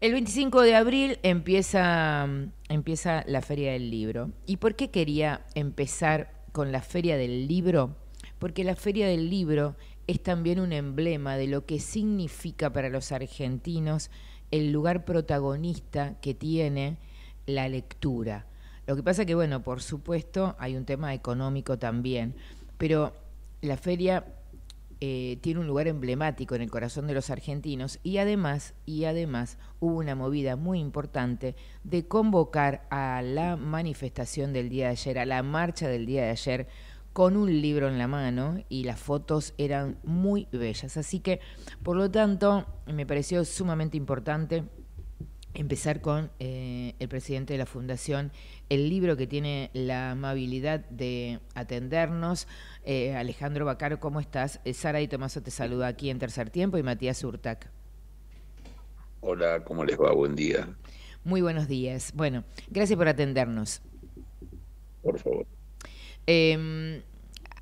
El 25 de abril empieza, empieza la Feria del Libro. ¿Y por qué quería empezar con la Feria del Libro? Porque la Feria del Libro es también un emblema de lo que significa para los argentinos el lugar protagonista que tiene la lectura. Lo que pasa que, bueno, por supuesto, hay un tema económico también, pero la feria eh, tiene un lugar emblemático en el corazón de los argentinos y además, y además hubo una movida muy importante de convocar a la manifestación del día de ayer, a la marcha del día de ayer, con un libro en la mano y las fotos eran muy bellas. Así que, por lo tanto, me pareció sumamente importante empezar con eh, el presidente de la Fundación, el libro que tiene la amabilidad de atendernos. Eh, Alejandro Bacaro, ¿cómo estás? Eh, Sara y Tomaso te saluda aquí en Tercer Tiempo y Matías Urtac. Hola, ¿cómo les va? Buen día. Muy buenos días. Bueno, gracias por atendernos. Por favor. Em,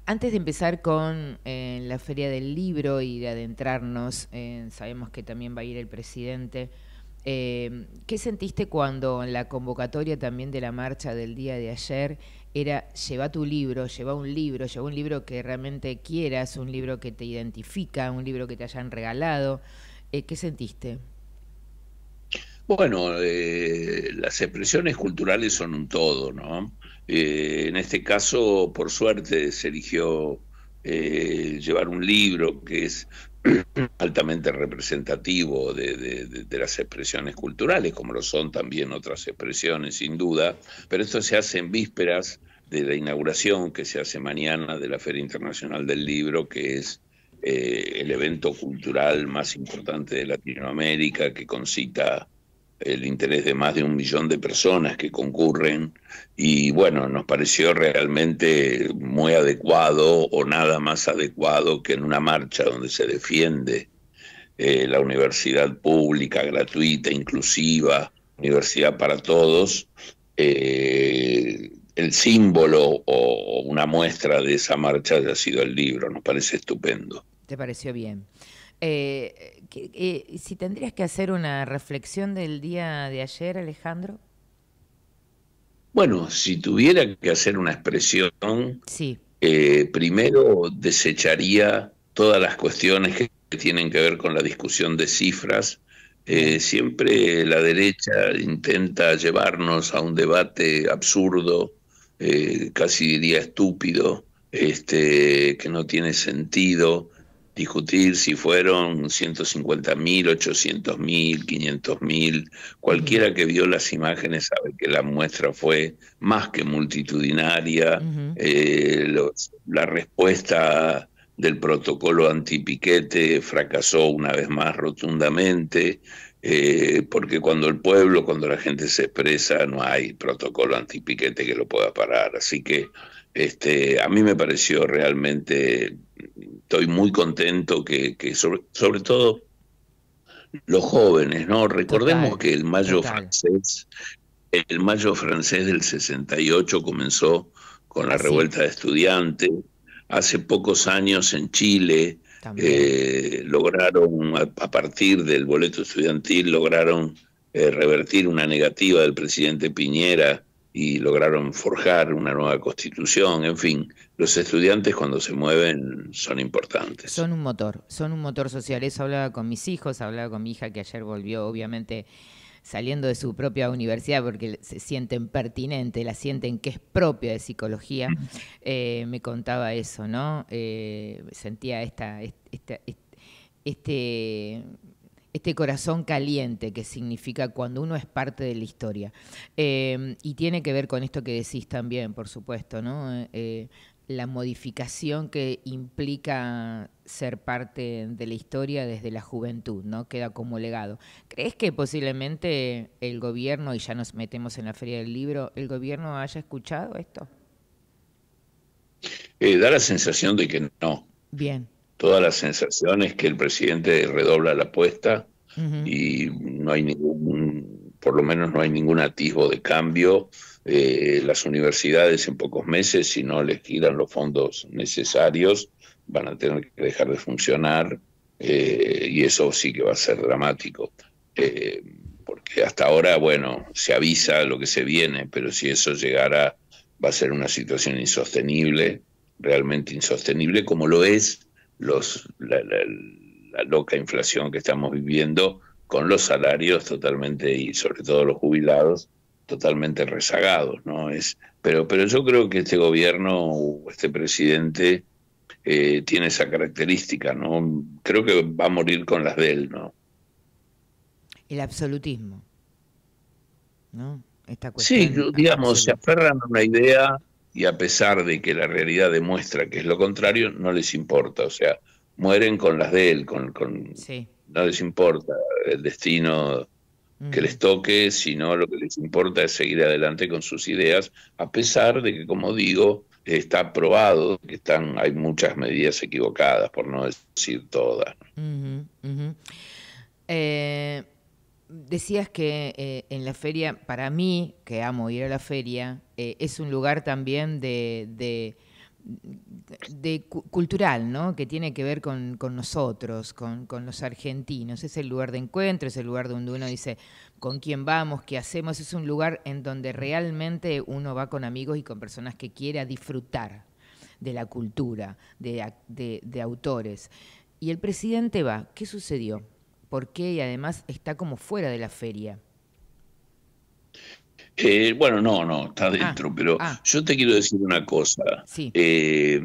antes de empezar con la Feria del Libro y de adentrarnos, sabemos que también va a ir el presidente Em, ¿Qué sentiste cuando en la convocatoria también de la marcha del día de ayer era lleva tu libro, lleva un libro, lleva un libro que realmente quieras, un libro que te identifica, un libro que te hayan regalado? Eh, ¿Qué sentiste? Bueno, eh, las expresiones culturales son un todo, ¿no? Eh, en este caso, por suerte, se eligió llevar un libro que es altamente representativo de, las expresiones culturales, como lo son también otras expresiones, sin duda, pero esto se hace en vísperas de la inauguración que se hace mañana de la Feria Internacional del Libro, que es eh, el evento cultural más importante de Latinoamérica, que concita el interés de más de un millón de personas que concurren y bueno, nos pareció realmente muy adecuado o nada más adecuado que en una marcha donde se defiende eh, la universidad pública, gratuita, inclusiva, universidad para todos, eh, el símbolo o una muestra de esa marcha haya sido el libro, nos parece estupendo. ¿Te pareció bien? Eh, eh, si tendrías que hacer una reflexión del día de ayer, Alejandro. Bueno, si tuviera que hacer una expresión, sí. Eh, primero desecharía todas las cuestiones que, tienen que ver con la discusión de cifras. siempre la derecha intenta llevarnos a un debate absurdo, casi diría estúpido, este, que no tiene sentido, discutir si fueron 150.000, 800.000, 500.000. Cualquiera mil cualquiera que vio las imágenes sabe que la muestra fue más que multitudinaria. Eh, la respuesta del protocolo antipiquete fracasó una vez más rotundamente. Eh, porque cuando el pueblo, cuando la gente se expresa, no hay protocolo antipiquete que lo pueda parar. Así que este, a mí me pareció realmente estoy muy contento que, sobre, todo los jóvenes, ¿no? Recordemos que el mayo francés, el mayo francés del 68 comenzó con la revuelta de estudiantes. Hace pocos años en Chile eh, lograron, a, partir del boleto estudiantil, lograron eh, revertir una negativa del presidente Piñera y lograron forjar una nueva constitución, en fin, los estudiantes cuando se mueven son importantes. Son un motor, son un motor social. Eso hablaba con mis hijos, hablaba con mi hija que ayer volvió, obviamente saliendo de su propia universidad porque se sienten pertinentes, la sienten que es propia de psicología, eh, me contaba eso, ¿no? Eh, sentía esta este este corazón caliente que significa cuando uno es parte de la historia. Em, y tiene que ver con esto que decís también, por supuesto, ¿no? Eh, eh, la modificación que implica ser parte de la historia desde la juventud, ¿no? Queda como legado. ¿Crees que posiblemente el gobierno, y ya nos metemos en la feria del libro, el gobierno haya escuchado esto? Eh, da la sensación de que no. Bien todas las sensaciones que el presidente redobla la apuesta y no hay ningún, por lo menos no hay ningún atisbo de cambio. Eh, las universidades en pocos meses, si no les giran los fondos necesarios, van a tener que dejar de funcionar eh, y eso sí que va a ser dramático. Eh, porque hasta ahora, bueno, se avisa lo que se viene, pero si eso llegara va a ser una situación insostenible, realmente insostenible, como lo es los, la, loca inflación que estamos viviendo con los salarios totalmente y sobre todo los jubilados totalmente rezagados, ¿no? Es, pero, pero yo creo que este gobierno este presidente eh, tiene esa característica, ¿no? Creo que va a morir con las de él, ¿no? El absolutismo, sí, digamos, se aferran a una idea y a pesar de que la realidad demuestra que es lo contrario, no les importa, o sea, mueren con las de él, con, no les importa el destino que les toque, sino lo que les importa es seguir adelante con sus ideas, a pesar de que, como digo, está probado que están, hay muchas medidas equivocadas, por no decir todas. Eh, decías que eh, en la feria, para mí, que amo ir a la feria, eh, es un lugar también de, cultural, ¿no? Que tiene que ver con, nosotros, con, los argentinos. Es el lugar de encuentro, es el lugar donde uno dice con quién vamos, qué hacemos. Es un lugar en donde realmente uno va con amigos y con personas que quiera disfrutar de la cultura, de, de autores. Y el presidente va. ¿Qué sucedió? por qué y además está como fuera de la feria. Eh, bueno, no, no, está ah, dentro, pero ah. yo te quiero decir una cosa. Eh,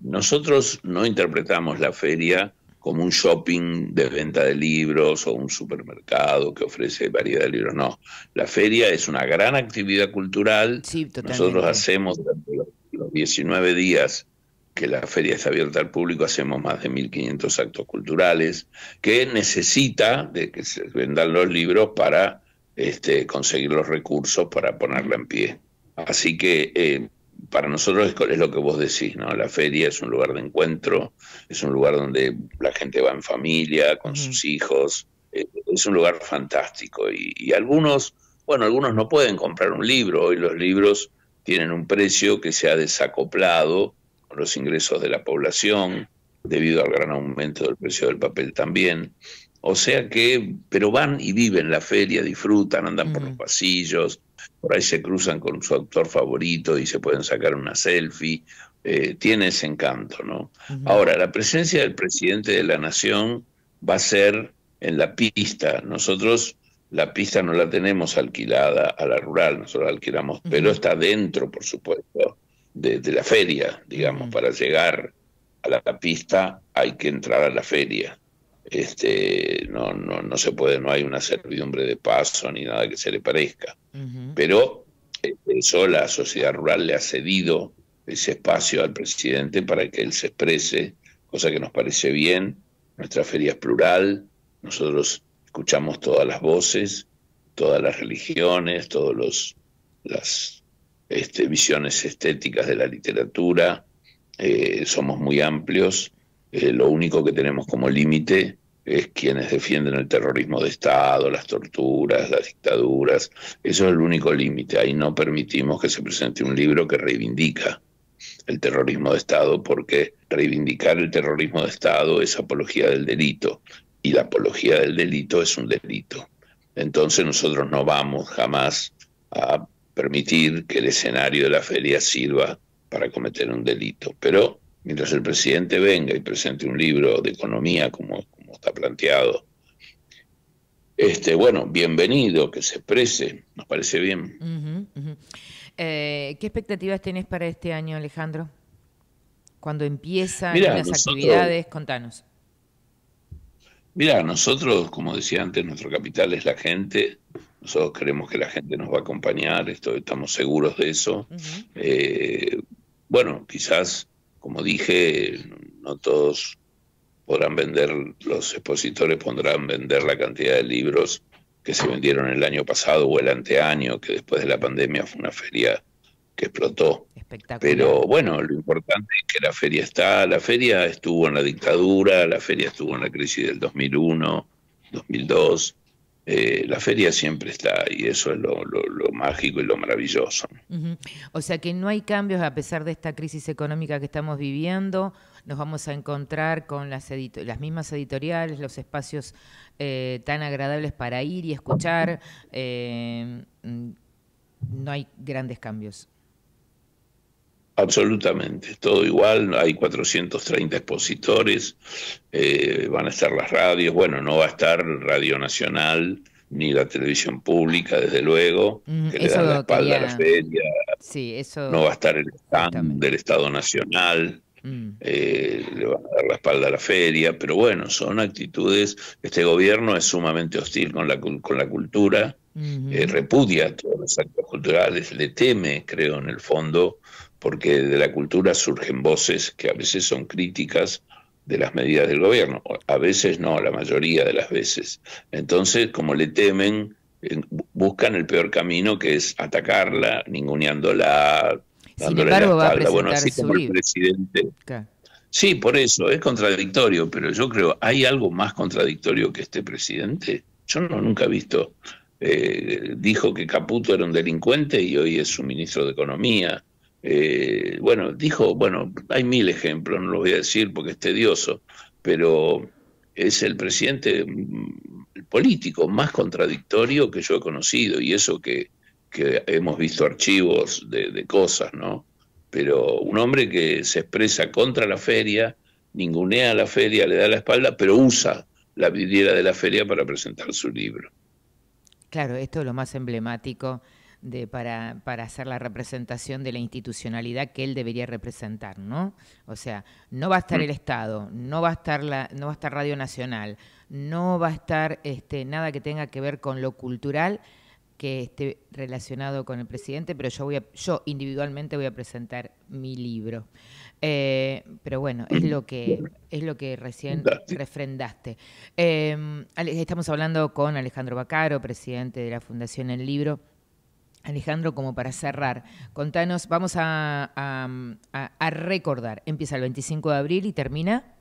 nosotros no interpretamos la feria como un shopping de venta de libros o un supermercado que ofrece variedad de libros, no. La feria es una gran actividad cultural. Nosotros hacemos durante los 19 días que la feria está abierta al público, hacemos más de 1.500 actos culturales, que necesita de que se vendan los libros para este, conseguir los recursos para ponerla en pie. Así que eh, para nosotros es, lo que vos decís, ¿no? La feria es un lugar de encuentro, es un lugar donde la gente va en familia, con sus hijos, eh, es un lugar fantástico. Y, y, algunos, bueno, algunos no pueden comprar un libro, hoy los libros tienen un precio que se ha desacoplado los ingresos de la población, debido al gran aumento del precio del papel también. O sea que, pero van y viven la feria, disfrutan, andan por los mm. pasillos, por ahí se cruzan con su autor favorito y se pueden sacar una selfie. Eh, tiene ese encanto, ¿no? Ahora, la presencia del presidente de la nación va a ser en la pista. Nosotros la pista no la tenemos alquilada a la rural, nosotros la alquilamos, pero está dentro, por supuesto, de, la feria, digamos, para llegar a la, pista hay que entrar a la feria. Este, no, no, no se puede, no hay una servidumbre de paso ni nada que se le parezca. Pero este, eso la sociedad rural le ha cedido ese espacio al presidente para que él se exprese, cosa que nos parece bien. Nuestra feria es plural, nosotros escuchamos todas las voces, todas las religiones, todos los, las este, visiones estéticas de la literatura, eh, somos muy amplios, eh, lo único que tenemos como límite es quienes defienden el terrorismo de Estado, las torturas, las dictaduras, eso es el único límite, ahí no permitimos que se presente un libro que reivindica el terrorismo de Estado porque reivindicar el terrorismo de Estado es apología del delito y la apología del delito es un delito. Entonces nosotros no vamos jamás a permitir que el escenario de la feria sirva para cometer un delito. Pero mientras el presidente venga y presente un libro de economía como, como está planteado, este, bueno, bienvenido, que se exprese, nos parece bien. Eh, ¿Qué expectativas tenés para este año, Alejandro? Cuando empiezan las actividades, contanos. Mira, nosotros, como decía antes, nuestro capital es la gente, nosotros creemos que la gente nos va a acompañar, esto, estamos seguros de eso. Eh, bueno, quizás, como dije, no todos podrán vender, los expositores podrán vender la cantidad de libros que se vendieron el año pasado o el anteaño, que después de la pandemia fue una feria que explotó. Pero bueno, lo importante es que la feria está, la feria estuvo en la dictadura, la feria estuvo en la crisis del 2001, 2002, eh, la feria siempre está y eso es lo, mágico y lo maravilloso. O sea que no hay cambios a pesar de esta crisis económica que estamos viviendo, nos vamos a encontrar con las, las mismas editoriales, los espacios eh, tan agradables para ir y escuchar, eh, mm, no hay grandes cambios. Absolutamente, todo igual, hay 430 expositores, eh, van a estar las radios, bueno, no va a estar Radio Nacional ni la televisión pública, desde luego, mm, que le dan la espalda a la feria, eso... no va a estar el stand del Estado Nacional, mm. eh, le van a dar la espalda a la feria, pero bueno, son actitudes, este gobierno es sumamente hostil con la, con la cultura, eh, repudia todos los actos culturales, le teme, creo, en el fondo, porque de la cultura surgen voces que a veces son críticas de las medidas del gobierno, a veces no, la mayoría de las veces. Entonces, como le temen, buscan el peor camino que es atacarla, ninguneándola, dándole la espalda. bueno, así como el presidente. Sí, por eso, es contradictorio, pero yo creo, ¿hay algo más contradictorio que este presidente? Yo no nunca he visto. Eh, dijo que Caputo era un delincuente y hoy es su ministro de Economía. Eh, bueno, dijo, bueno, hay mil ejemplos, no lo voy a decir porque es tedioso, pero es el presidente mm, político más contradictorio que yo he conocido, y eso que, hemos visto archivos de, cosas, ¿no? Pero un hombre que se expresa contra la feria, ningunea la feria, le da la espalda, pero usa la vidriera de la feria para presentar su libro. Claro, esto es lo más emblemático de, para, para, hacer la representación de la institucionalidad que él debería representar, ¿no? O sea, no va a estar mm. el Estado, no va a estar la, no va a estar Radio Nacional, no va a estar este, nada que tenga que ver con lo cultural que esté relacionado con el presidente, pero yo voy yo individualmente voy a presentar mi libro. Eh, pero bueno, es lo que es lo que recién refrendaste. Eh, estamos hablando con Alejandro Bacaro, presidente de la Fundación El Libro. Alejandro, como para cerrar, contanos, vamos a, recordar, empieza el 25 de abril y termina.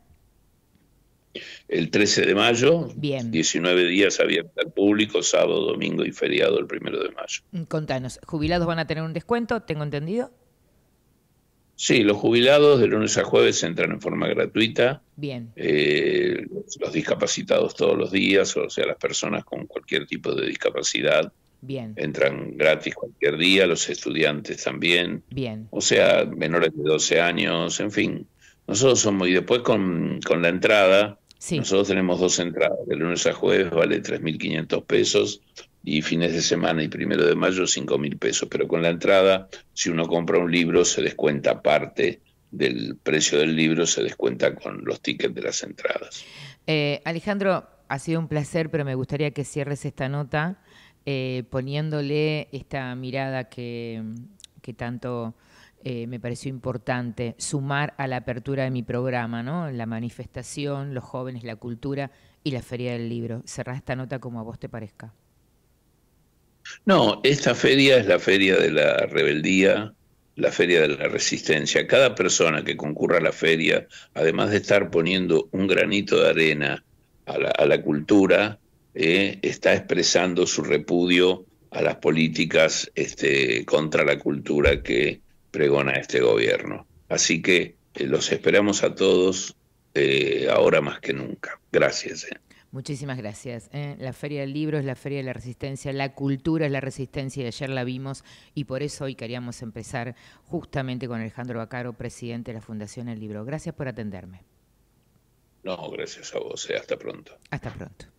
El 13 de mayo, Bien. 19 días abierta al público, sábado, domingo y feriado el 1 de mayo. Mm, contanos, ¿jubilados van a tener un descuento? ¿Tengo entendido? Sí, los jubilados de lunes a jueves entran en forma gratuita. Bien. Eh, los discapacitados todos los días, o sea, las personas con cualquier tipo de discapacidad Entran gratis cualquier día, los estudiantes también. Bien. O sea, menores de 12 años, en fin. Nosotros somos, y después con, la entrada, nosotros tenemos dos entradas, de lunes a jueves vale 3.500 pesos y fines de semana y primero de mayo 5.000 pesos, pero con la entrada, si uno compra un libro, se descuenta parte del precio del libro, se descuenta con los tickets de las entradas. Eh, Alejandro, ha sido un placer, pero me gustaría que cierres esta nota eh, poniéndole esta mirada que, tanto eh, me pareció importante sumar a la apertura de mi programa, ¿no? La manifestación, los jóvenes, la cultura y la feria del libro. Cerrá esta nota como a vos te parezca. No, esta feria es la feria de la rebeldía, la feria de la resistencia. Cada persona que concurra a la feria, además de estar poniendo un granito de arena a la, a la cultura, eh, está expresando su repudio a las políticas este, contra la cultura que pregona este gobierno. Así que eh, los esperamos a todos eh, ahora más que nunca. Gracias. Muchísimas gracias. La Feria del Libro es la Feria de la Resistencia, la cultura es la resistencia y ayer la vimos y por eso hoy queríamos empezar justamente con Alejandro Bacaro, presidente de la Fundación El Libro. Gracias por atenderme. No, gracias a vos. Hasta pronto. Hasta pronto.